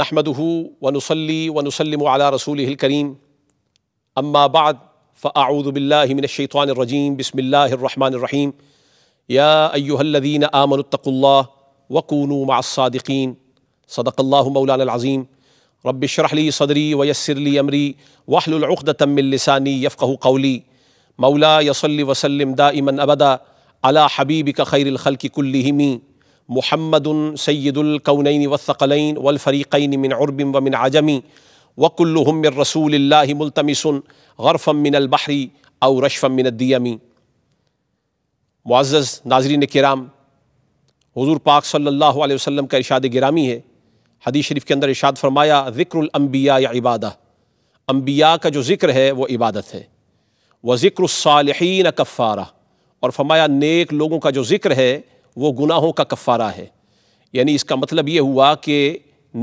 نحمده ونصلي ونسلم على رسوله الكريم أما بعد فأعوذ بالله من الشيطان الرجيم بسم الله الرحمن الرحيم يا أيها الذين آمنوا اتقوا الله وكونوا مع الصادقين صدق الله مولانا العظيم رب اشرح لي صدري ويسر لي أمري واحلل عقدة من لساني يفقه قولي مولاي صل وسلم دائما أبدا على حبيبك خير الخلق كلهم मोहम्मद सैदुलकौनैन वसकलैन वलफ़रीक़ैन मिन उर्बिम व मिन आजमी वकुल्लुम रसूल मुलतमिसन गरफ़म मिन अलबहरी और रशफ़म मिन दियमी मुआज़ नाजरीन कराम हजूर पाक सल्ला वसम का इरशाद गिरामी है हदीस शरीफ के अंदर इरशाद फरमाया ज़िक्रम्बिया या इबादा अम्बिया का जो ज़िक्र है वो इबादत है व ज़िक्रसालहीन कफ़ारा और फरमाया नेक लोगों का जो ज़िक्र है वो गुनाहों का कफ़ारा है यानी इसका मतलब ये हुआ कि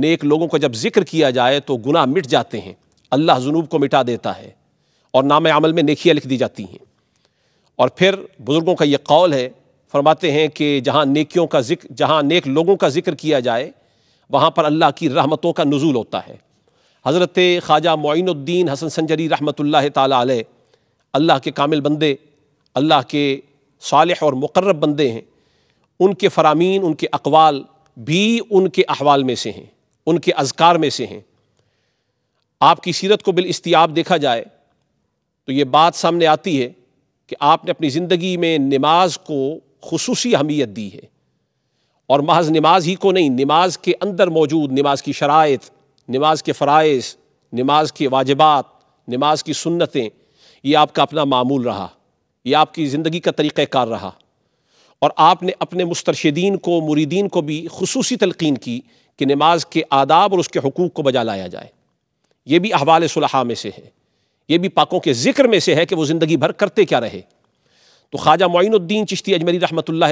नेक लोगों का जब जिक्र किया जाए तो गुनाह मिट जाते हैं अल्लाह जुनूब को मिटा देता है और नाम अमल में नेकियाँ लिख दी जाती हैं और फिर बुज़ुर्गों का ये कौल है फरमाते हैं कि जहाँ नेकियों का जिक्र जहाँ नेक लोगों का जिक्र किया जाए वहाँ पर अल्लाह की रहमतों का नज़ुल होता है हज़रत ख्वाजा मोनुद्दीन हसन सन्जरी रहमत ला के कामिल बंदे अल्लाह के साल और मुकर्रब बंदे हैं उनके फरामीन उनके अकवाल भी उनके अहवाल में से हैं उनके अजकार में से हैं आपकी सीरत को बिल इस्तियाब देखा जाए तो ये बात सामने आती है कि आपने अपनी ज़िंदगी में नमाज को खसूस अहमियत दी है और महज नमाज ही को नहीं नमाज के अंदर मौजूद नमाज की शराइ नमाज के फ़रज़ नमाज के वाजबात नमाज की सुन्नतें ये आपका अपना मामूल रहा यह आपकी ज़िंदगी का तरीक़ार रहा और आपने अपने मुस्तरशदीन को मुरीदीन को भी खसूस तलकिन की कि नमाज के आदाब और उसके हकूक़ को बजा लाया जाए ये भी अहवाल सुलहा में से है ये भी पाकों के ज़िक्र में से है कि वो ज़िंदगी भर करते क्या रहे तो ख्वाजा मोनुद्दीन चिश्ती अजमरी रहमत ला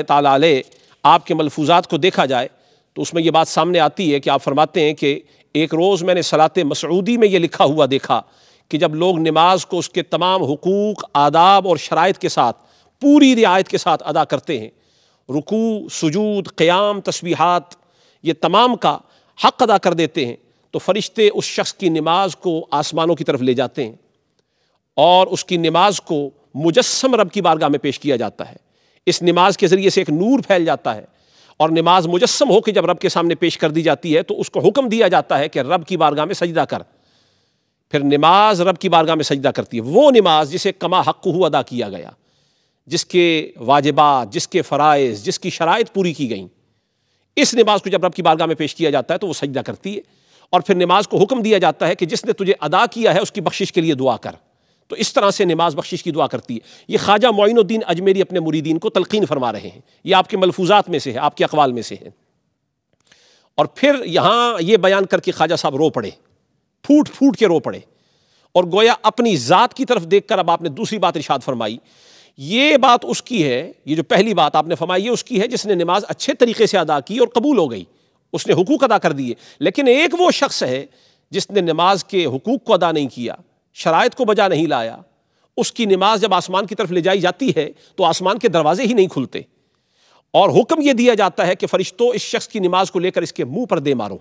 आपके मलफूजात को देखा जाए तो उसमें यह बात सामने आती है कि आप फरमाते हैं कि एक रोज़ मैंने सलात मसरूदी में ये लिखा हुआ देखा कि जब लोग नमाज को उसके तमाम हकूक़ आदाब और शराइ के साथ पूरी रियायत के साथ अदा करते हैं रुकू सजूद क़्याम तस्बीहात ये तमाम का हक अदा कर देते हैं तो फरिश्ते उस शख्स की नमाज को आसमानों की तरफ ले जाते हैं और उसकी नमाज को मुजस्म रब की बारगाह में पेश किया जाता है इस नमाज के ज़रिए से एक नूर फैल जाता है और नमाज मुजस्म होकर जब रब के सामने पेश कर दी जाती है तो उसको हुक्म दिया जाता है कि रब की बारगाह में सजदा कर फिर नमाज रब की बारगाह में सजदा करती है वो नमाज जिसे कमा हक हु अदा किया गया जिसके वाजिबात जिसके फ़रज़ जिसकी शराइ पूरी की गई इस नमाज को जब रब की बारगाह में पेश किया जाता है तो वो सजदा करती है और फिर नमाज को हुक्म दिया जाता है कि जिसने तुझे अदा किया है उसकी बख्शिश के लिए दुआ कर तो इस तरह से नमाज बख्शिश की दुआ करती है ये ख्वाजा मोइनुद्दीन अजमेरी अपने मुरीदीन को तलकिन फरमा रहे हैं ये आपके मलफूजात में से है आपके अकवाल में से है और फिर यहाँ ये बयान करके ख्वाजा साहब रो पड़े फूट फूट के रो पड़े और गोया अपनी ज़ात की तरफ देख कर अब आपने दूसरी बात इशाद फरमाई ये बात उसकी है ये जो पहली बात आपने फरमाई ये उसकी है जिसने नमाज अच्छे तरीके से अदा की और कबूल हो गई उसने हुकूक अदा कर दिए लेकिन एक वो शख्स है जिसने नमाज के हकूक़ को अदा नहीं किया शराय को बजा नहीं लाया उसकी नमाज जब आसमान की तरफ ले जाई जाती है तो आसमान के दरवाजे ही नहीं खुलते और हुक्म यह दिया जाता है कि फरिश्तों इस शख्स की नमाज को लेकर इसके मुंह पर दे मारो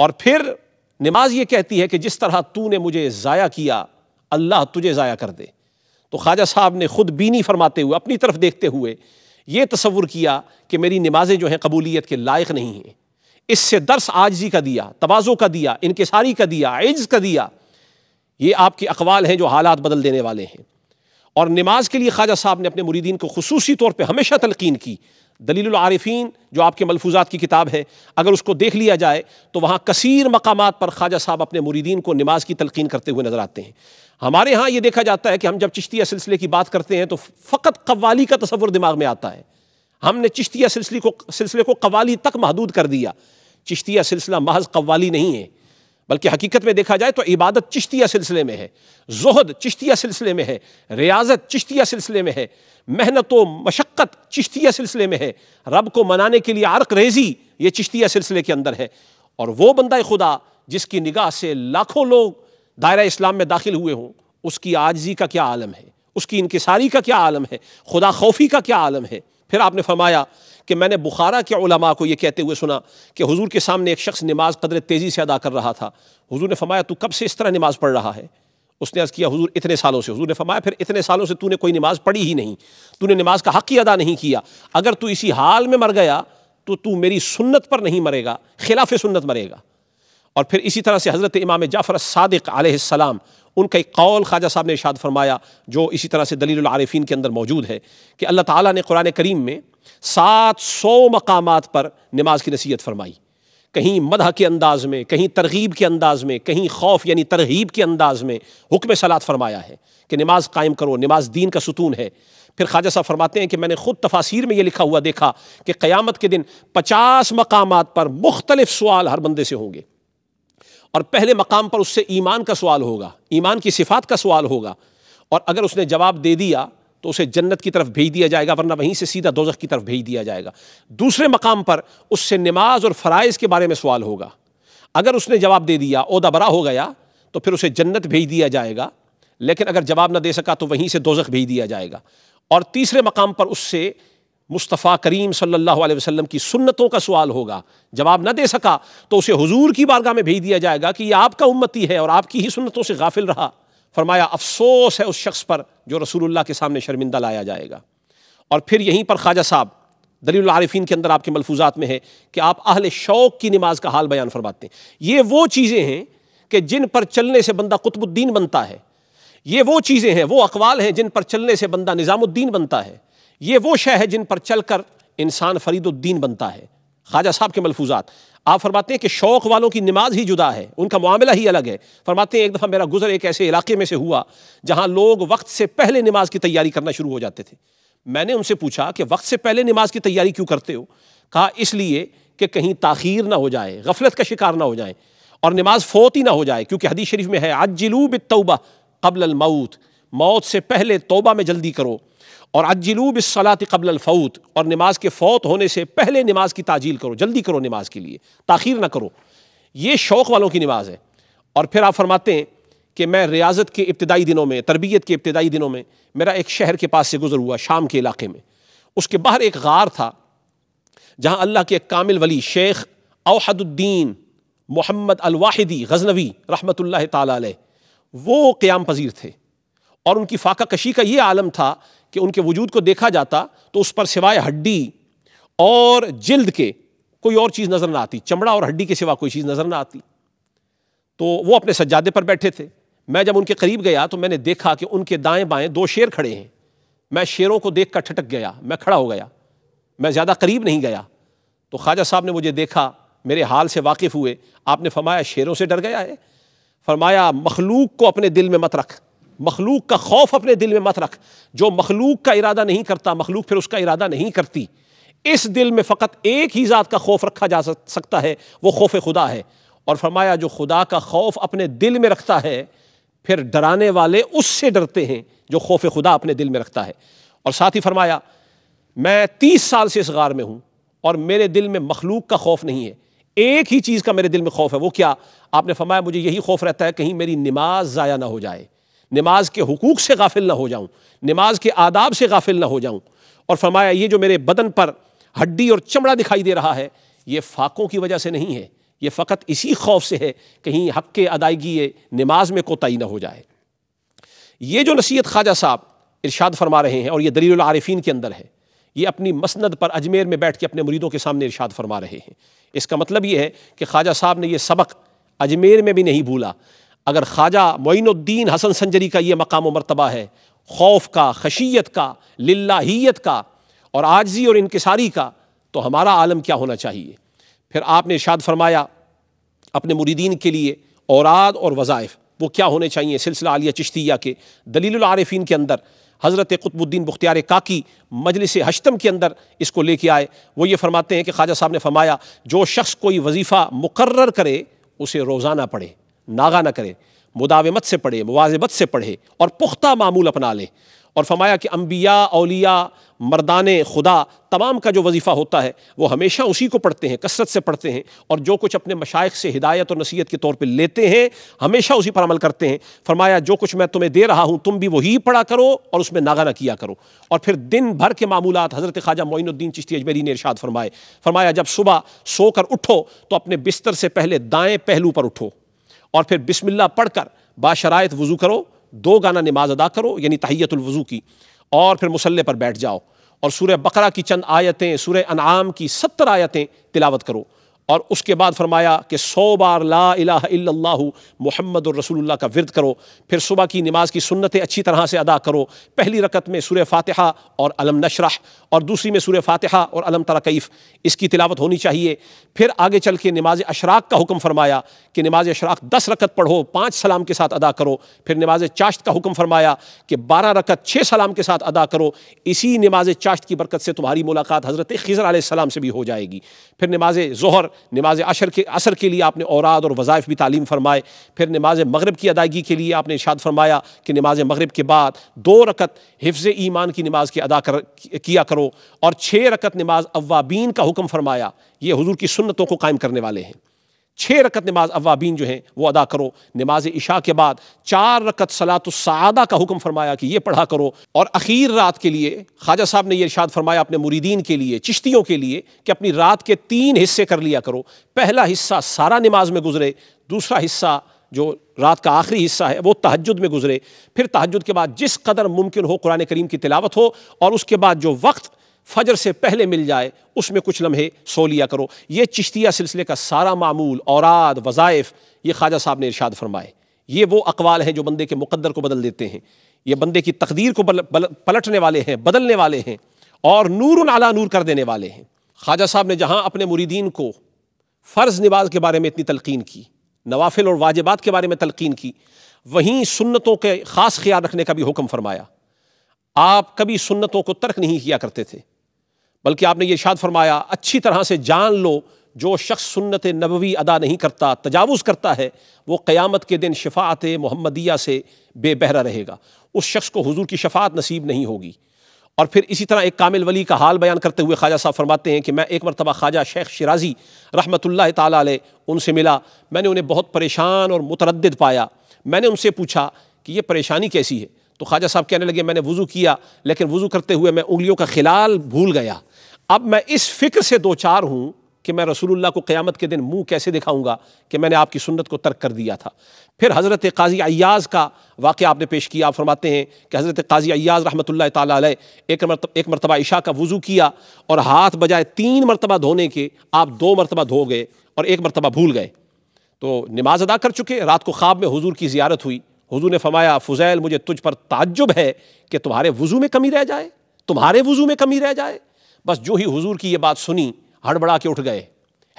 और फिर नमाज ये कहती है कि जिस तरह तूने मुझे ज़ाया किया अल्लाह तुझे ज़ाया कर दे तो ख्वाजा साहब ने खुद बीनी फरमाते हुए अपनी तरफ देखते हुए ये तस्वुर किया कि मेरी नमाजें जो हैं कबूलियत के लायक नहीं हैं इससे दर्स जी का दिया तोज़ो का दिया इनकसारी का दिया एज का दिया ये आपके अकवाल हैं जो हालात बदल देने वाले हैं और नमाज के लिए ख्वाजा साहब ने अपने मुरीदीन को खसूसी तौर पर हमेशा तलकिन की दलील आरिफीन जो आपके मलफूजात की किताब है अगर उसको देख लिया जाए तो वहाँ कसीर मकाम पर ख्वाजा साहब अपने मुरीदीन को नमाज की तलकिन करते हुए नज़र आते हैं हमारे यहाँ ये देखा जाता है कि हम जब चिश्तिया सिलसिले की बात करते हैं तो फ़कत कवाली का तस्वर दिमाग में आता है हमने चिश्तिया सिलसिले को सिलसिले को कवाली तक महदूद कर दिया चिश्तिया सिलसिला महज कवाली नहीं है बल्कि हकीकत में देखा जाए तो इबादत चिश्तिया सिलसिले में है जहद चिश्तिया सिलसिले में है रियाजत चिश्तिया सिलसिले में है मेहनत व मशक्क़त चिश्तिया सिलसिले में है रब को मनाने के लिए आर्क रेजी ये चिश्तिया सिलसिले के अंदर है और वो बंदा खुदा जिसकी निगाह से लाखों लोग दायरा इस्लाम में दाखिल हुए हों उसकी आजजी का क्या आलम है उसकी इनकसारी का क्या आलम है खुदा खौफी का क्या आलम है फिर आपने फरमाया कि मैंने बुखारा के उलमा को यह कहते हुए सुना कि हुजूर के सामने एक शख्स नमाज कदर तेज़ी से अदा कर रहा था हुजूर ने फरमाया तू कब से इस तरह नमाज पढ़ रहा है उसने अर्ज़ किया हुजूर इतने सालों से हुजूर ने फरमाया फिर इतने सालों से तूने कोई नमाज पढ़ी ही नहीं तूने नमाज का हक़ ही अदा नहीं किया अगर तू इसी हाल में मर गया तो तू मेरी सुन्नत पर नहीं मरेगा खिलाफ सुन्नत मरेगा और फिर इसी तरह से हज़रत इमाम जाफ़र सदक आसमाम उनका एक कौल ख्वाजा साहब ने इशाद फरमाया जो इसी तरह से दलील आरफीन के अंदर मौजूद है कि अल्लाह ताली ने कुरान करीम में सात सौ मकाम पर नमाज की नसीहत फरमाई कहीं मदह के अंदाज में कहीं तरगीब के अंदाज में कहीं खौफ यानी तरहीब के अंदाज में हुक्म सलात फरमाया है कि नमाज कायम करो नमाज दीन का सुतून है फिर ख्वाजा साहब फरमाते हैं कि मैंने खुद तफासिर में ये लिखा हुआ देखा कि क़यामत के दिन पचास मकाम पर मुख्तलिफ सवाल हर बंदे से होंगे और पहले मकाम पर उससे ईमान का सवाल होगा ईमान की सिफात का सवाल होगा और अगर उसने जवाब दे दिया तो उसे जन्नत की तरफ भेज दिया जाएगा वरना वहीं से सीधा दोजख की तरफ भेज दिया जाएगा दूसरे मकाम पर उससे नमाज और फ़रज़ के बारे में सवाल होगा अगर उसने जवाब दे दिया अहदा बरा हो गया तो फिर उसे जन्नत भेज दिया जाएगा लेकिन अगर जवाब ना दे सका तो वहीं से दोजख भेज दिया जाएगा और तीसरे मकाम पर उससे मुस्तफ़ा करीम सल्लल्लाहु अलैहि वसल्लम की सुन्नतों का सवाल होगा जवाब न दे सका तो उसे हुजूर की बारगाह में भेज दिया जाएगा कि ये आपका उम्मती है और आपकी ही सुन्नतों से गाफिल रहा फरमाया अफसोस है उस शख्स पर जो रसूलुल्लाह के सामने शर्मिंदा लाया जाएगा और फिर यहीं पर ख्वाजा साहब दलील आरिफिन के अंदर आपके मलफूजात में है कि आप अहल शौक की नमाज का हाल बयान फरमाते हैं ये वो चीज़ें हैं कि जिन पर चलने से बंदा कुतबुद्दीन बनता है ये वो चीज़ें हैं वो अकवाल हैं जिन पर चलने से बंदा निज़ामुद्दीन बनता है ये वो शय है जिन पर चल कर इंसान फरीदुद्दीन बनता है ख्वाजा साहब के मलफूजात आप फरमाते हैं कि शौक़ वालों की नमाज ही जुदा है उनका मामला ही अलग है फरमाते हैं एक दफ़ा मेरा गुजर एक ऐसे इलाके में से हुआ जहाँ लोग वक्त से पहले नमाज की तैयारी करना शुरू हो जाते थे मैंने उनसे पूछा कि वक्त से पहले नमाज की तैयारी क्यों करते हो कहा इसलिए कि कहीं ताखीर ना हो जाए गफलत का शिकार ना हो जाए और नमाज फोत ही ना हो जाए क्योंकि हदीस शरीफ में है आज जिलूब तौबा कबल मौत मौत से पहले तोबा में जल्दी करो और अज्जलूब सलात कबल अलफौत और नमाज के फ़ौत होने से पहले नमाज की ताजील करो जल्दी करो नमाज के लिए ताखिर ना करो ये शौक़ वालों की नमाज है और फिर आप फरमाते हैं कि मैं रियाजत के इब्तदाई दिनों में तरबियत के इब्तदाई दिनों में मेरा एक शहर के पास से गुजर हुआ शाम के इलाके में उसके बाहर एक गार था जहाँ अल्लाह के कामिल वली शेख अवहदुद्दीन मोहम्मद अलवाहिदी गजनवी रहमत ला वो क़्याम पजीर थे और उनकी फाका कशी का ये आलम था कि उनके वजूद को देखा जाता तो उस पर सिवाय हड्डी और जिल्द के कोई और चीज़ नज़र ना आती चमड़ा और हड्डी के सिवा कोई चीज़ नज़र ना आती तो वो अपने सज्जादे पर बैठे थे मैं जब उनके करीब गया तो मैंने देखा कि उनके दाएं बाएं दो शेर खड़े हैं मैं शेरों को देख कर ठटक गया मैं खड़ा हो गया मैं ज़्यादा करीब नहीं गया तो ख्वाजा साहब ने मुझे देखा मेरे हाल से वाकिफ़ हुए आपने फरमाया शेरों से डर गया है फरमाया मखलूक को अपने दिल में मत रख मखलूक का खौफ अपने दिल में मत रख जो मखलूक का इरादा नहीं करता मखलूक फिर उसका इरादा नहीं करती इस दिल में फ़कत एक ही ज़ात का खौफ रखा जा सकता है वो खौफ खुदा है और फरमाया जो खुदा का खौफ अपने दिल में रखता है फिर डराने वाले उससे डरते हैं जो खौफ खुदा अपने दिल में रखता है और साथ ही फरमाया मैं तीस साल से इस गार में हूँ और मेरे दिल में मखलूक का खौफ नहीं है एक ही चीज़ का मेरे दिल में खौफ है वो क्या आपने फरमाया मुझे यही खौफ रहता है कहीं मेरी नमाज ज़ाया ना हो जाए नमाज के हकूक़ से गाफिल ना हो जाऊँ नमाज के आदाब से गाफिल ना हो जाऊँ और फरमाया ये जो मेरे बदन पर हड्डी और चमड़ा दिखाई दे रहा है ये फाकों की वजह से नहीं है ये फ़कत इसी खौफ से है कहीं हक के अदायगी नमाज में कोताही ना हो जाए ये जो नसीहत ख्वाजा साहब इरशाद फरमा रहे हैं और ये दलील आरफीन के अंदर है ये अपनी मसंद पर अजमेर में बैठ के अपने मुरीदों के सामने इरशाद फरमा रहे हैं इसका मतलब ये है कि ख्वाजा साहब ने यह सबक अजमेर में भी नहीं भूला अगर ख्वाजा मोइनुद्दीन हसन संजरी का ये मकाम व मरतबा है खौफ का खशियत का लाहीत का और आजजी और इनकसारी का तो हमारा आलम क्या होना चाहिए फिर आपने इशाद फरमाया अपने मुरीदीन के लिए औराद और वज़ाइफ़ वो क्या होने चाहिए सिलसिला आलिया चिश्तिया के दलीलारफ़ीन के अंदर हज़रत कुतबुद्दीन बख्तियार काकी मजलिस हशतम के अंदर इसको लेके आए वो ये फरमाते हैं कि ख्वाजा साहब ने फरमाया जो शख्स कोई वजीफ़ा मुकर्र करे उसे रोज़ाना पढ़े नागा ना करे मुदावमत से पढ़े मुवाजमत से पढ़े और पुख्ता मामूल अपना लें और फरमाया कि अम्बिया अलिया मर्दान खुदा तमाम का जो वजीफ़ा होता है वो हमेशा उसी को पढ़ते हैं कसरत से पढ़ते हैं और जो कुछ अपने मशाइ से हिदायत और नसीहत के तौर पर लेते हैं हमेशा उसी पर अमल करते हैं फरमाया जो कुछ मैं तुम्हें दे रहा हूँ तुम भी वही पढ़ा करो और उसमें नागा ना किया करो और फिर दिन भर के मामूलत हज़रत ख्वाजा मोइनुद्दीन चिश्ती अजमेरी ने इर्शाद फरमाए फरमाया जब सुबह सोकर उठो तो अपने बिस्तर से पहले दाएँ पहलू पर उठो और फिर बिस्मिल्लाह पढ़कर बाशरात वज़ू करो दो गाना नमाज अदा करो यानी तहैतुलवज़ू की और फिर मुसल्ले पर बैठ जाओ और सूर्य बकरा की चंद आयतें सूर्य अनाम की सत्तर आयतें तिलावत करो और उसके बाद फरमाया कि सौ बार ला इला मोहम्मद रसूलुल्लाह का विरद करो फिर सुबह की नमाज की सुन्नतें अच्छी तरह से अदा करो पहली रकत में सूर्य फातिहा और अलम नशरह और दूसरी में सूर्य फातिहा और अलम तरकैफ़ इसकी तिलावत होनी चाहिए फिर आगे चल के नमाज अशराक का हुक्म फरमाया कि नमाज अशराक दस रकत पढ़ो पाँच सलाम के साथ अदा करो फिर नमाज चाश्त का हुक्म फरमाया कि बारह रकत छः सलाम के साथ अदा करो इसी नमाज चाश्त की बरकत से तुम्हारी मुलाकात हज़रत खज़र सलाम से भी हो जाएगी फिर नमाज जहर नमाज अशर के असर के लिए आपने औरद और वज़ाइफ भी तालीम फरमाए फिर नमाज मगरब की अदायगी के लिए आपने इशाद फरमाया कि नमाज मगरब के बाद दो रकत हिफ्ज़ ईमान की नमाज की अदा कर किया करो और छः रकत नमाज अवाबीन का हुक्म फरमाया ये हजूर की सुन्नतों को कायम करने वाले हैं छः रकत नमाज अवाबीन जो हैं वो अदा करो नमाज इशा के बाद चार रकत सलातुसादा का हुक्म फरमाया कि ये पढ़ा करो और अखीर रात के लिए ख्वाजा साहब ने यह इर्शाद फरमाया अपने मुरीदीन के लिए चिश्तियों के लिए कि अपनी रात के तीन हिस्से कर लिया करो पहला हिस्सा सारा नमाज में गुजरे दूसरा हिस्सा जो रात का आखिरी हिस्सा है वो तहजद में गुजरे फिर तहजद के बाद जिस कदर मुमकिन हो कुरान करीम की तिलावत हो और उसके बाद जो वक्त फजर से पहले मिल जाए उसमें कुछ लम्हे सो लिया करो ये चिश्तिया सिलसिले का सारा मामूल औराद वज़ाइफ ये ख्वाजा साहब ने इर्शाद फरमाए ये वो अकवाल हैं जो बंदे के मुकदर को बदल देते हैं ये बंदे की तकदीर को बल, बल, पलटने वाले हैं बदलने वाले हैं और नूर आला नूर कर देने वाले हैं ख्वाजा साहब ने जहाँ अपने मुरीदीन को फ़र्ज़ नमाज के बारे में इतनी तलकीन की नवाफिल और वाजिबात के बारे में तलकिन की वहीं सुन्नतों के ख़ास ख्याल रखने का भी हुक्म फरमाया आप कभी सुन्नतों को तर्क नहीं किया करते थे बल्कि आपने ये शाद फरमाया अच्छी तरह से जान लो जो शख्स सुन्नत नबवी अदा नहीं करता तजावज़ करता है वो क़्यामत के दिन शफात मोहम्मदिया से बेबहरा रहेगा उस शख्स को हुजूर की शफात नसीब नहीं होगी और फिर इसी तरह एक कामिल वली का हाल बयान करते हुए ख्वाजा साहब फरमाते हैं कि मैं एक मरतबा ख्वाजा शेख शराजी रहमत ला उनसे मिला मैंने उन्हें बहुत परेशान और मुतरद पाया मैंने उनसे पूछा कि ये परेशानी कैसी है तो ख्वाजा साहब कहने लगे मैंने वज़ू किया लेकिन वज़ू करते हुए मैं उंगलियों का खिलाल भूल गया अब मैं इस फिक्र से दो चार हूँ कि मैं रसूलुल्लाह को क़यामत के दिन मुंह कैसे दिखाऊंगा कि मैंने आपकी सुन्नत को तर्क कर दिया था फिर हज़रत काजी अयाज़ का वाक़ आपने पेश किया आप फरमाते हैं कि हज़रत काजी अयाज़ रहमत ला एक एक मरतबा इशा का वज़ू किया और हाथ बजाय तीन मरतबा धोने के आप दो मरतबा धो गए और एक मरतबा भूल गए तो नमाज अदा कर चुके रात को ख्वाब में हजूर की जियारत हुई हुजूर ने फरमाया फ़ुज़ैल मुझे तुझ पर ताज्जुब है कि तुम्हारे वज़ू में कमी रह जाए तुम्हारे वज़ू में कमी रह जाए बस जो ही हुज़ूर की ये बात सुनी हड़बड़ा के उठ गए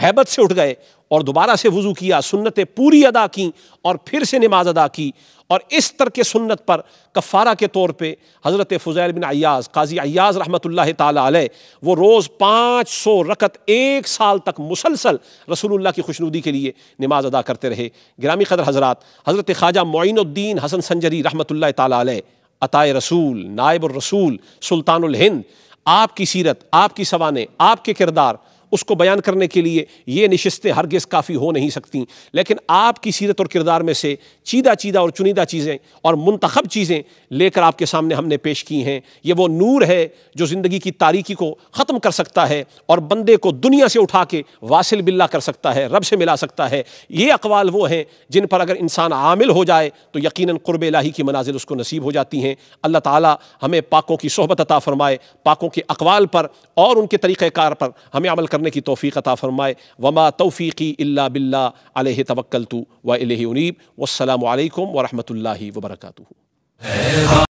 हैबत से उठ गए और दोबारा से वज़ू किया सुन्नतें पूरी अदा की और फिर से नमाज अदा की और इस तरह के सुन्नत पर कफ़ारा के तौर पे हज़रत फ़ुज़ैल बिन अयाज़ काजी अयाज़ रहमत ताल वो रोज़ पाँच सौ रकत एक साल तक मुसलसल रसूलुल्लाह की खुशनुदी के लिए नमाज अदा करते रहे ग्रामी कदर हज़रात हज़रत ख्वाजा मोइनुद्दीन हसन संजरी रहमत ताल अताए रसूल नायब रसूल सुल्तानुल हिंद आपकी सीरत आपकी सवाने आपके किरदार उसको बयान करने के लिए ये नशस्तें हरगिज़ काफ़ी हो नहीं सकती लेकिन आपकी सीरत और किरदार में से चीदा चीदा और चुनिदा चीज़ें और मंतखब चीज़ें लेकर आपके सामने हमने पेश की हैं ये वो नूर है जो ज़िंदगी की तारीख़ी को ख़त्म कर सकता है और बंदे को दुनिया से उठा के वासिल बिल्ला कर सकता है रब से मिला सकता है ये अकवाल वो हैं जिन पर अगर इंसान आमिल हो जाए तो यकीन क़ुरब लाही की मनाजिल उसको नसीब हो जाती हैं अल्लाह ताली हमें पाकों की सहबत अता फ़रमाए पाकों के अकवाल पर और उनके तरीक़ार पर हमें अमल कर करने की तोफ़ी अता फ़रमाए वमा तोफ़ी इला बिल्ला तवक्ल तो व उनीब वालकम वरहमल वर्का